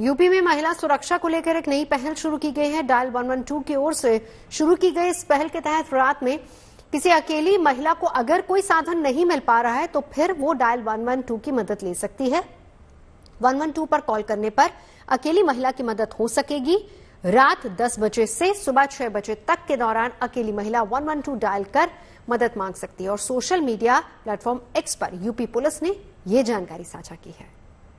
UP में महिला सुरक्षा को लेकर एक नई पहल शुरू की गई है डायल 112 की ओर से शुरू की गई इस पहल के तहत रात में किसी अकेली महिला को अगर कोई साधन नहीं मिल पा रहा है तो फिर वो डायल 112 की मदद ले सकती है 112 पर कॉल करने पर अकेली महिला की मदद हो सकेगी रात 10 बजे से सुबह 6 बजे तक के दौरान अकेली महिला 112 डायल कर मदद मांग सकती है और सोशल मीडिया प्लेटफॉर्म एक्स पर यूपी पुलिस ने यह जानकारी साझा की है